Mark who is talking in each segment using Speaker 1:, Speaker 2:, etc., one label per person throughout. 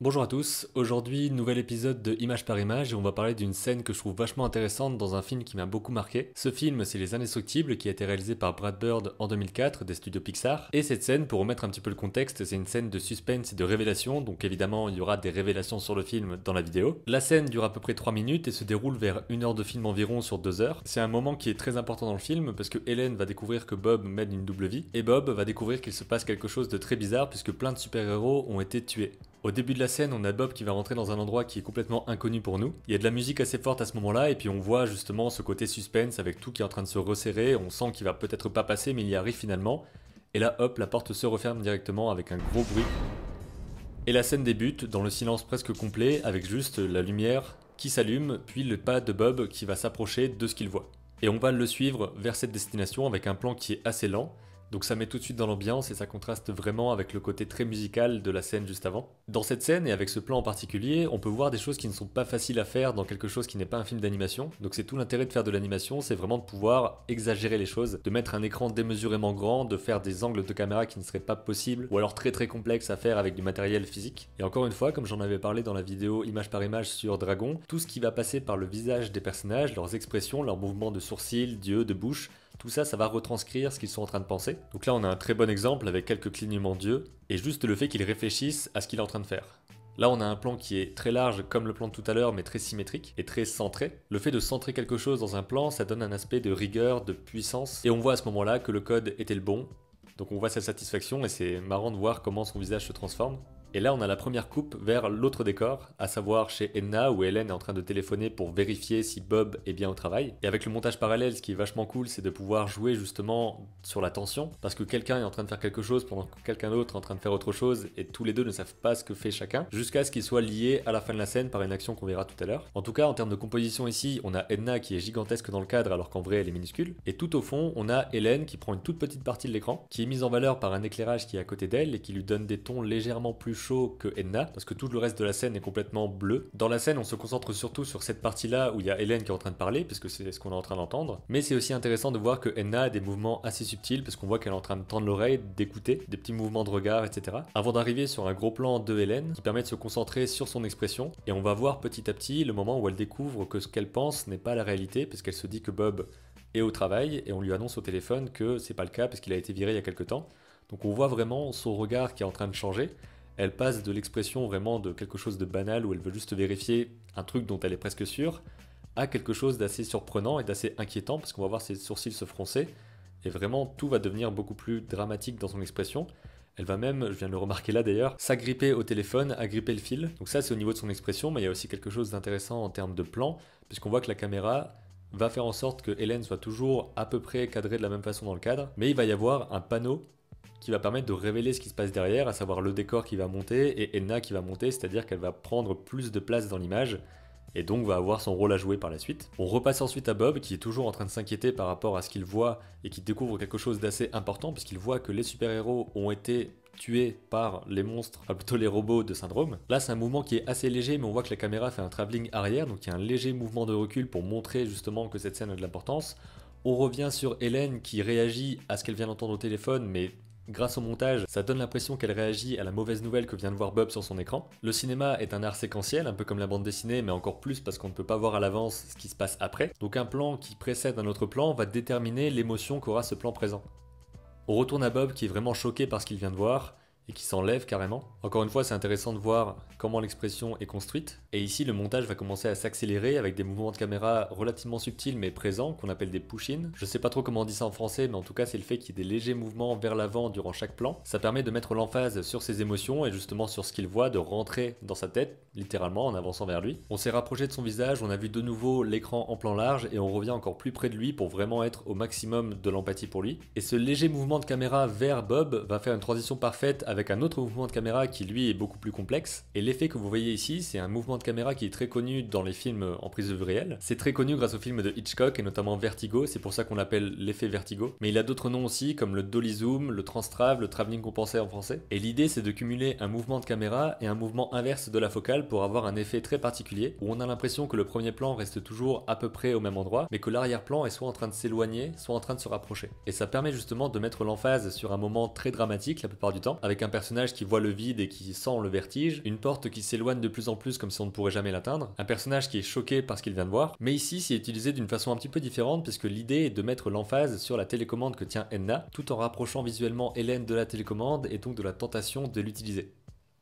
Speaker 1: Bonjour à tous, aujourd'hui nouvel épisode de Image par Image et on va parler d'une scène que je trouve vachement intéressante dans un film qui m'a beaucoup marqué. Ce film c'est Les Indestructibles qui a été réalisé par Brad Bird en 2004 des studios Pixar et cette scène pour remettre un petit peu le contexte c'est une scène de suspense et de révélation donc évidemment il y aura des révélations sur le film dans la vidéo. La scène dure à peu près 3 minutes et se déroule vers une heure de film environ sur 2 heures. C'est un moment qui est très important dans le film parce que Hélène va découvrir que Bob mène une double vie et Bob va découvrir qu'il se passe quelque chose de très bizarre puisque plein de super-héros ont été tués. Au début de la scène, on a Bob qui va rentrer dans un endroit qui est complètement inconnu pour nous. Il y a de la musique assez forte à ce moment-là, et puis on voit justement ce côté suspense avec tout qui est en train de se resserrer. On sent qu'il va peut-être pas passer, mais il y arrive finalement. Et là, hop, la porte se referme directement avec un gros bruit. Et la scène débute dans le silence presque complet, avec juste la lumière qui s'allume, puis le pas de Bob qui va s'approcher de ce qu'il voit. Et on va le suivre vers cette destination avec un plan qui est assez lent, donc ça met tout de suite dans l'ambiance et ça contraste vraiment avec le côté très musical de la scène juste avant. Dans cette scène et avec ce plan en particulier, on peut voir des choses qui ne sont pas faciles à faire dans quelque chose qui n'est pas un film d'animation. Donc c'est tout l'intérêt de faire de l'animation, c'est vraiment de pouvoir exagérer les choses, de mettre un écran démesurément grand, de faire des angles de caméra qui ne seraient pas possibles ou alors très très complexes à faire avec du matériel physique. Et encore une fois, comme j'en avais parlé dans la vidéo image par image sur Dragon, tout ce qui va passer par le visage des personnages, leurs expressions, leurs mouvements de sourcils, d'yeux, de bouche, tout ça, ça va retranscrire ce qu'ils sont en train de penser. Donc là, on a un très bon exemple avec quelques clignements d'yeux et juste le fait qu'ils réfléchissent à ce qu'il est en train de faire. Là, on a un plan qui est très large, comme le plan de tout à l'heure, mais très symétrique et très centré. Le fait de centrer quelque chose dans un plan, ça donne un aspect de rigueur, de puissance. Et on voit à ce moment-là que le code était le bon. Donc on voit sa satisfaction et c'est marrant de voir comment son visage se transforme. Et là, on a la première coupe vers l'autre décor, à savoir chez Edna où Hélène est en train de téléphoner pour vérifier si Bob est bien au travail. Et avec le montage parallèle, ce qui est vachement cool, c'est de pouvoir jouer justement sur la tension, parce que quelqu'un est en train de faire quelque chose pendant que quelqu'un d'autre est en train de faire autre chose, et tous les deux ne savent pas ce que fait chacun, jusqu'à ce qu'ils soient liés à la fin de la scène par une action qu'on verra tout à l'heure. En tout cas, en termes de composition ici, on a Edna qui est gigantesque dans le cadre, alors qu'en vrai, elle est minuscule. Et tout au fond, on a Hélène qui prend une toute petite partie de l'écran, qui est mise en valeur par un éclairage qui est à côté d'elle et qui lui donne des tons légèrement plus chaud que Edna, parce que tout le reste de la scène est complètement bleu. Dans la scène, on se concentre surtout sur cette partie-là où il y a Hélène qui est en train de parler, puisque c'est ce qu'on est en train d'entendre. Mais c'est aussi intéressant de voir que Edna a des mouvements assez subtils, parce qu'on voit qu'elle est en train de tendre l'oreille, d'écouter, des petits mouvements de regard, etc. Avant d'arriver sur un gros plan de Hélène, qui permet de se concentrer sur son expression, et on va voir petit à petit le moment où elle découvre que ce qu'elle pense n'est pas la réalité, parce qu'elle se dit que Bob est au travail, et on lui annonce au téléphone que c'est pas le cas, parce qu'il a été viré il y a quelques temps. Donc on voit vraiment son regard qui est en train de changer elle passe de l'expression vraiment de quelque chose de banal où elle veut juste vérifier un truc dont elle est presque sûre, à quelque chose d'assez surprenant et d'assez inquiétant, parce qu'on va voir ses sourcils se froncer, et vraiment tout va devenir beaucoup plus dramatique dans son expression. Elle va même, je viens de le remarquer là d'ailleurs, s'agripper au téléphone, agripper le fil. Donc ça c'est au niveau de son expression, mais il y a aussi quelque chose d'intéressant en termes de plan, puisqu'on voit que la caméra va faire en sorte que Hélène soit toujours à peu près cadrée de la même façon dans le cadre, mais il va y avoir un panneau qui va permettre de révéler ce qui se passe derrière, à savoir le décor qui va monter et Enna qui va monter, c'est-à-dire qu'elle va prendre plus de place dans l'image et donc va avoir son rôle à jouer par la suite. On repasse ensuite à Bob qui est toujours en train de s'inquiéter par rapport à ce qu'il voit et qui découvre quelque chose d'assez important puisqu'il voit que les super-héros ont été tués par les monstres, plutôt les robots de syndrome. Là c'est un mouvement qui est assez léger mais on voit que la caméra fait un travelling arrière donc il y a un léger mouvement de recul pour montrer justement que cette scène a de l'importance. On revient sur Hélène qui réagit à ce qu'elle vient d'entendre au téléphone mais Grâce au montage, ça donne l'impression qu'elle réagit à la mauvaise nouvelle que vient de voir Bob sur son écran. Le cinéma est un art séquentiel, un peu comme la bande dessinée, mais encore plus parce qu'on ne peut pas voir à l'avance ce qui se passe après. Donc un plan qui précède un autre plan va déterminer l'émotion qu'aura ce plan présent. On retourne à Bob qui est vraiment choqué par ce qu'il vient de voir et qui s'enlève carrément. Encore une fois, c'est intéressant de voir comment l'expression est construite, et ici, le montage va commencer à s'accélérer avec des mouvements de caméra relativement subtils mais présents qu'on appelle des push-in. Je sais pas trop comment on dit ça en français, mais en tout cas, c'est le fait qu'il y ait des légers mouvements vers l'avant durant chaque plan. Ça permet de mettre l'emphase sur ses émotions et justement sur ce qu'il voit, de rentrer dans sa tête, littéralement, en avançant vers lui. On s'est rapproché de son visage, on a vu de nouveau l'écran en plan large et on revient encore plus près de lui pour vraiment être au maximum de l'empathie pour lui. Et ce léger mouvement de caméra vers Bob va faire une transition parfaite avec un autre mouvement de caméra qui lui est beaucoup plus complexe. Et l'effet que vous voyez ici, c'est un mouvement caméra qui est très connu dans les films en prise de vue réelle. C'est très connu grâce au film de Hitchcock et notamment Vertigo, c'est pour ça qu'on l'appelle l'effet Vertigo. Mais il a d'autres noms aussi comme le dolly zoom, le transtrave, le travelling compensé en français. Et l'idée c'est de cumuler un mouvement de caméra et un mouvement inverse de la focale pour avoir un effet très particulier où on a l'impression que le premier plan reste toujours à peu près au même endroit mais que l'arrière-plan est soit en train de s'éloigner, soit en train de se rapprocher. Et ça permet justement de mettre l'emphase sur un moment très dramatique la plupart du temps avec un personnage qui voit le vide et qui sent le vertige, une porte qui s'éloigne de plus en plus comme si on ne pourrait jamais l'atteindre, un personnage qui est choqué par ce qu'il vient de voir, mais ici c'est utilisé d'une façon un petit peu différente puisque l'idée est de mettre l'emphase sur la télécommande que tient Enna, tout en rapprochant visuellement Hélène de la télécommande et donc de la tentation de l'utiliser.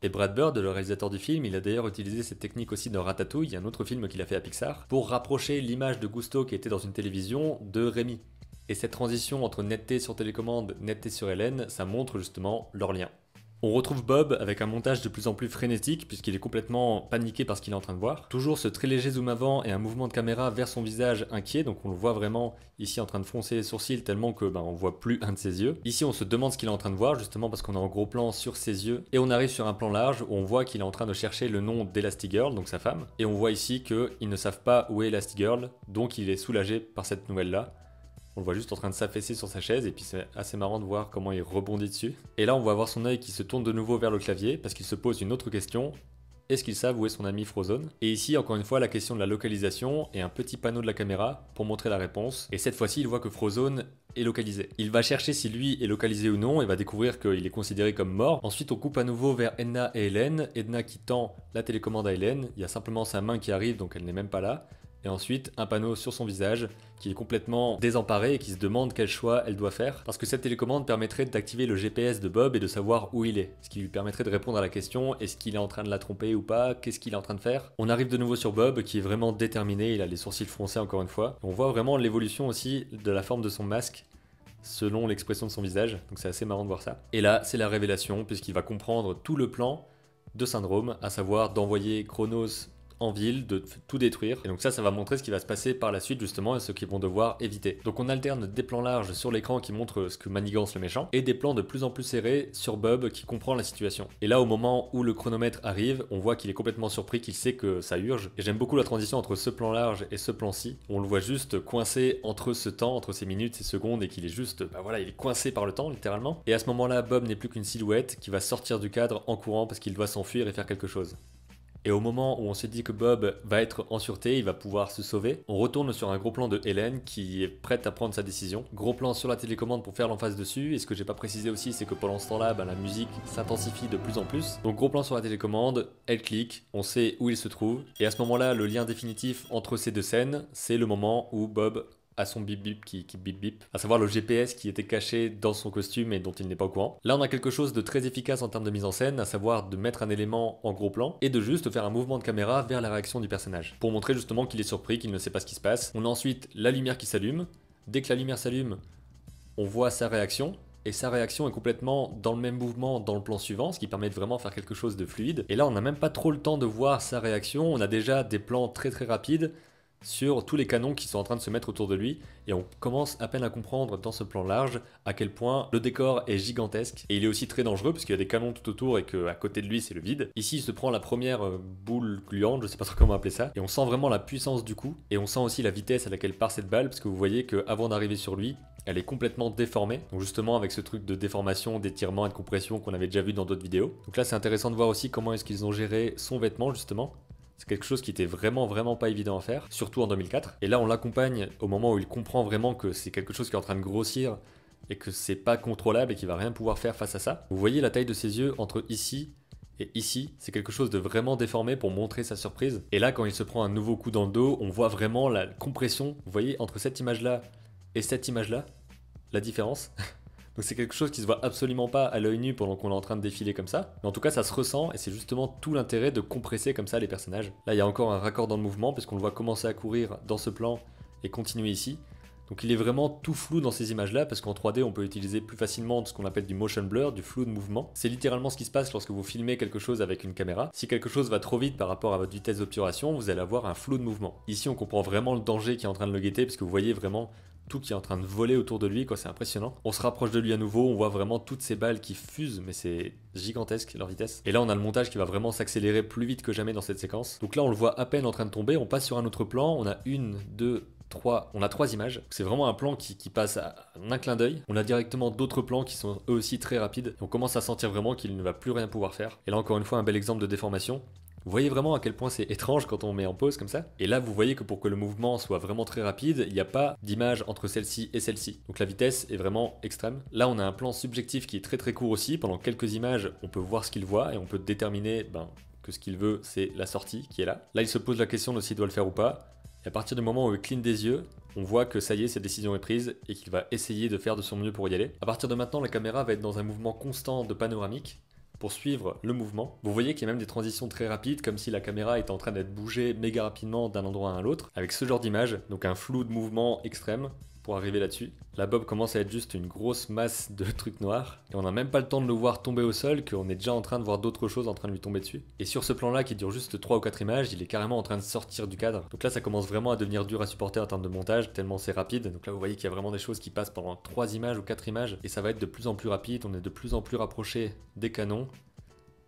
Speaker 1: Et Brad Bird, le réalisateur du film, il a d'ailleurs utilisé cette technique aussi dans Ratatouille, un autre film qu'il a fait à Pixar, pour rapprocher l'image de Gusto qui était dans une télévision de Rémi. Et cette transition entre netteté sur télécommande, netteté sur Hélène, ça montre justement leur lien. On retrouve Bob avec un montage de plus en plus frénétique puisqu'il est complètement paniqué par ce qu'il est en train de voir. Toujours ce très léger zoom avant et un mouvement de caméra vers son visage inquiet, donc on le voit vraiment ici en train de froncer les sourcils tellement que ben, on voit plus un de ses yeux. Ici on se demande ce qu'il est en train de voir justement parce qu'on est en gros plan sur ses yeux et on arrive sur un plan large où on voit qu'il est en train de chercher le nom d'Elastigirl, donc sa femme, et on voit ici qu'ils ne savent pas où est Elastigirl, donc il est soulagé par cette nouvelle là. On le voit juste en train de s'affaisser sur sa chaise et puis c'est assez marrant de voir comment il rebondit dessus. Et là, on va voir son œil qui se tourne de nouveau vers le clavier parce qu'il se pose une autre question. Est-ce qu'il savent où est son ami Frozone Et ici, encore une fois, la question de la localisation et un petit panneau de la caméra pour montrer la réponse. Et cette fois-ci, il voit que Frozone est localisé. Il va chercher si lui est localisé ou non et va découvrir qu'il est considéré comme mort. Ensuite, on coupe à nouveau vers Edna et Hélène. Edna qui tend la télécommande à Hélène. Il y a simplement sa main qui arrive, donc elle n'est même pas là et ensuite un panneau sur son visage qui est complètement désemparé et qui se demande quel choix elle doit faire. Parce que cette télécommande permettrait d'activer le GPS de Bob et de savoir où il est, ce qui lui permettrait de répondre à la question est-ce qu'il est en train de la tromper ou pas, qu'est-ce qu'il est en train de faire. On arrive de nouveau sur Bob qui est vraiment déterminé, il a les sourcils froncés encore une fois. On voit vraiment l'évolution aussi de la forme de son masque selon l'expression de son visage, donc c'est assez marrant de voir ça. Et là, c'est la révélation puisqu'il va comprendre tout le plan de Syndrome, à savoir d'envoyer Chronos en ville, de tout détruire. Et donc ça, ça va montrer ce qui va se passer par la suite justement et ce qu'ils vont devoir éviter. Donc on alterne des plans larges sur l'écran qui montrent ce que manigance le méchant et des plans de plus en plus serrés sur Bob qui comprend la situation. Et là, au moment où le chronomètre arrive, on voit qu'il est complètement surpris, qu'il sait que ça urge. Et j'aime beaucoup la transition entre ce plan large et ce plan-ci. On le voit juste coincé entre ce temps, entre ces minutes, ces secondes et qu'il est juste, bah voilà, il est coincé par le temps littéralement. Et à ce moment-là, Bob n'est plus qu'une silhouette qui va sortir du cadre en courant parce qu'il doit s'enfuir et faire quelque chose. Et au moment où on se dit que Bob va être en sûreté, il va pouvoir se sauver, on retourne sur un gros plan de Hélène qui est prête à prendre sa décision. Gros plan sur la télécommande pour faire l'emphase dessus. Et ce que j'ai pas précisé aussi, c'est que pendant ce temps-là, ben, la musique s'intensifie de plus en plus. Donc gros plan sur la télécommande, elle clique, on sait où il se trouve. Et à ce moment-là, le lien définitif entre ces deux scènes, c'est le moment où Bob à son bip bip qui, bip bip, à savoir le GPS qui était caché dans son costume et dont il n'est pas au courant. Là, on a quelque chose de très efficace en termes de mise en scène, à savoir de mettre un élément en gros plan et de juste faire un mouvement de caméra vers la réaction du personnage pour montrer justement qu'il est surpris, qu'il ne sait pas ce qui se passe. On a ensuite la lumière qui s'allume. Dès que la lumière s'allume, on voit sa réaction et sa réaction est complètement dans le même mouvement dans le plan suivant, ce qui permet de vraiment faire quelque chose de fluide. Et là, on n'a même pas trop le temps de voir sa réaction, on a déjà des plans très très rapides sur tous les canons qui sont en train de se mettre autour de lui et on commence à peine à comprendre dans ce plan large à quel point le décor est gigantesque et il est aussi très dangereux parce qu'il y a des canons tout autour et qu'à côté de lui c'est le vide. Ici il se prend la première euh, boule gluante, je sais pas trop comment appeler ça, et on sent vraiment la puissance du coup et on sent aussi la vitesse à laquelle part cette balle parce que vous voyez que avant d'arriver sur lui, elle est complètement déformée. Donc justement avec ce truc de déformation, d'étirement et de compression qu'on avait déjà vu dans d'autres vidéos. Donc là c'est intéressant de voir aussi comment est-ce qu'ils ont géré son vêtement justement c'est quelque chose qui était vraiment, vraiment pas évident à faire, surtout en 2004. Et là, on l'accompagne au moment où il comprend vraiment que c'est quelque chose qui est en train de grossir et que c'est pas contrôlable et qu'il va rien pouvoir faire face à ça. Vous voyez la taille de ses yeux entre ici et ici, c'est quelque chose de vraiment déformé pour montrer sa surprise. Et là, quand il se prend un nouveau coup dans le dos, on voit vraiment la compression. Vous voyez, entre cette image-là et cette image-là, la différence. Donc c'est quelque chose qui se voit absolument pas à l'œil nu pendant qu'on est en train de défiler comme ça. Mais en tout cas, ça se ressent et c'est justement tout l'intérêt de compresser comme ça les personnages. Là, il y a encore un raccord dans le mouvement puisqu'on le voit commencer à courir dans ce plan et continuer ici. Donc il est vraiment tout flou dans ces images-là, parce qu'en 3D, on peut utiliser plus facilement ce qu'on appelle du motion blur, du flou de mouvement. C'est littéralement ce qui se passe lorsque vous filmez quelque chose avec une caméra. Si quelque chose va trop vite par rapport à votre vitesse d'obturation, vous allez avoir un flou de mouvement. Ici, on comprend vraiment le danger qui est en train de le guetter, parce que vous voyez vraiment tout qui est en train de voler autour de lui, quoi, c'est impressionnant. On se rapproche de lui à nouveau, on voit vraiment toutes ces balles qui fusent, mais c'est gigantesque leur vitesse. Et là, on a le montage qui va vraiment s'accélérer plus vite que jamais dans cette séquence. Donc là, on le voit à peine en train de tomber, on passe sur un autre plan, on a une, deux, Trois, on a trois images. C'est vraiment un plan qui, qui passe à un clin d'œil. On a directement d'autres plans qui sont eux aussi très rapides. On commence à sentir vraiment qu'il ne va plus rien pouvoir faire. Et là encore une fois un bel exemple de déformation. Vous voyez vraiment à quel point c'est étrange quand on met en pause comme ça. Et là, vous voyez que pour que le mouvement soit vraiment très rapide, il n'y a pas d'image entre celle-ci et celle-ci. Donc la vitesse est vraiment extrême. Là, on a un plan subjectif qui est très très court aussi. Pendant quelques images, on peut voir ce qu'il voit et on peut déterminer ben, que ce qu'il veut, c'est la sortie qui est là. Là, il se pose la question de s'il doit le faire ou pas. Et à partir du moment où il cligne des yeux, on voit que ça y est, cette décision est prise et qu'il va essayer de faire de son mieux pour y aller. À partir de maintenant, la caméra va être dans un mouvement constant de panoramique pour suivre le mouvement. Vous voyez qu'il y a même des transitions très rapides, comme si la caméra était en train d'être bougée méga rapidement d'un endroit à l'autre, avec ce genre d'image, donc un flou de mouvement extrême, arriver là-dessus. La bob commence à être juste une grosse masse de trucs noirs, et on n'a même pas le temps de le voir tomber au sol qu'on est déjà en train de voir d'autres choses en train de lui tomber dessus. Et sur ce plan-là, qui dure juste trois ou quatre images, il est carrément en train de sortir du cadre. Donc là, ça commence vraiment à devenir dur à supporter en termes de montage, tellement c'est rapide. Donc là, vous voyez qu'il y a vraiment des choses qui passent pendant trois images ou quatre images, et ça va être de plus en plus rapide, on est de plus en plus rapproché des canons,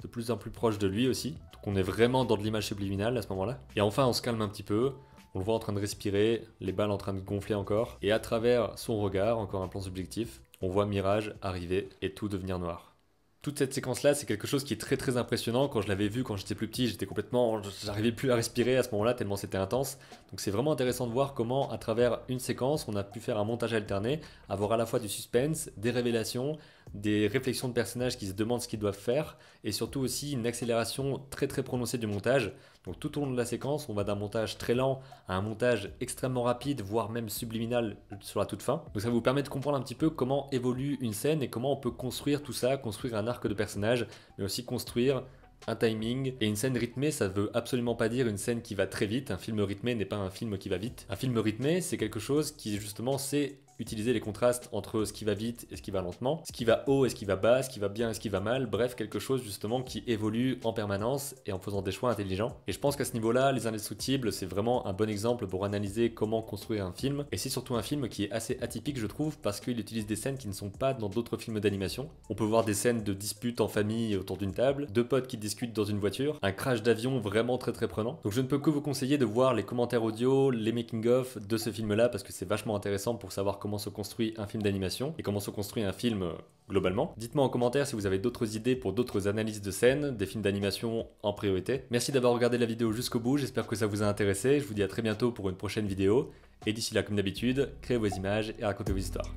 Speaker 1: de plus en plus proche de lui aussi. Donc on est vraiment dans de l'image subliminale à ce moment-là. Et enfin, on se calme un petit peu, on le voit en train de respirer, les balles en train de gonfler encore, et à travers son regard, encore un plan subjectif, on voit Mirage arriver et tout devenir noir. Toute cette séquence-là, c'est quelque chose qui est très très impressionnant. Quand je l'avais vu quand j'étais plus petit, j'étais complètement, j'arrivais plus à respirer à ce moment-là tellement c'était intense. Donc c'est vraiment intéressant de voir comment, à travers une séquence, on a pu faire un montage alterné, avoir à la fois du suspense, des révélations, des réflexions de personnages qui se demandent ce qu'ils doivent faire, et surtout aussi une accélération très très prononcée du montage. Donc tout au long de la séquence, on va d'un montage très lent à un montage extrêmement rapide, voire même subliminal sur la toute fin. Donc ça vous permet de comprendre un petit peu comment évolue une scène et comment on peut construire tout ça, construire un arc de personnage, mais aussi construire un timing et une scène rythmée, ça ne veut absolument pas dire une scène qui va très vite. Un film rythmé n'est pas un film qui va vite. Un film rythmé, c'est quelque chose qui justement c'est utiliser les contrastes entre ce qui va vite et ce qui va lentement, ce qui va haut et ce qui va bas, ce qui va bien et ce qui va mal, bref, quelque chose justement qui évolue en permanence et en faisant des choix intelligents. Et je pense qu'à ce niveau-là, Les Indestructibles, c'est vraiment un bon exemple pour analyser comment construire un film. Et c'est surtout un film qui est assez atypique, je trouve, parce qu'il utilise des scènes qui ne sont pas dans d'autres films d'animation. On peut voir des scènes de disputes en famille autour d'une table, deux potes qui discutent dans une voiture, un crash d'avion vraiment très très prenant. Donc je ne peux que vous conseiller de voir les commentaires audio, les making-of de ce film-là, parce que c'est vachement intéressant pour savoir comment comment se construit un film d'animation et comment se construit un film euh, globalement. Dites-moi en commentaire si vous avez d'autres idées pour d'autres analyses de scènes, des films d'animation en priorité. Merci d'avoir regardé la vidéo jusqu'au bout, j'espère que ça vous a intéressé, je vous dis à très bientôt pour une prochaine vidéo, et d'ici là comme d'habitude, créez vos images et racontez vos histoires.